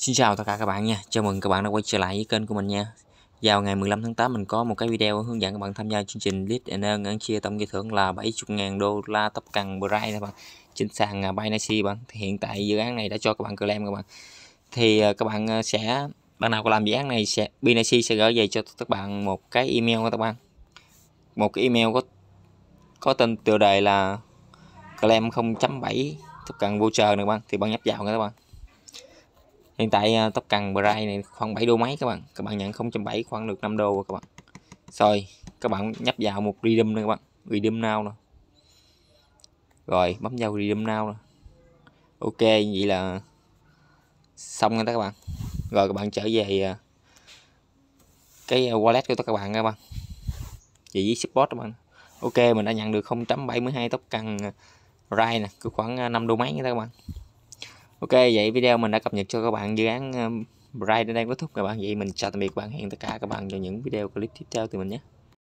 Xin chào tất cả các bạn nha, chào mừng các bạn đã quay trở lại với kênh của mình nha Vào ngày 15 tháng 8 mình có một cái video hướng dẫn các bạn tham gia chương trình Lead and Earn ăn chia tổng giải thưởng là 70.000 đô la tóc cần Bright các bạn Trên sàn à, Binance bạn thì hiện tại dự án này đã cho các bạn claim à, các bạn Thì các bạn sẽ, bạn nào có làm dự án này sẽ Binance sẽ gửi về cho các bạn một cái email các bạn Một cái email có có tên tựa đề là claim 0.7 tóc cần voucher này các bạn Thì bạn nhấp vào nha các bạn hiện tại à, tóc cần Bray này khoảng 7 đô mấy các bạn các bạn nhận 0.7 khoảng được 5 đô rồi các bạn rồi các bạn nhấp vào một redeem nữa các bạn redeem now nè rồi bấm vào redeem now nè ok vậy là xong rồi các bạn rồi các bạn trở về à, cái à, wallet của các bạn các bạn vậy với support các bạn ok mình đã nhận được 0.72 tóc cần rai nè cứ khoảng 5 đô mấy nha các bạn ok vậy video mình đã cập nhật cho các bạn dự án um, Bright đang kết thúc các bạn vậy mình chào tạm biệt các bạn hẹn tất cả các bạn cho những video clip tiếp theo từ mình nhé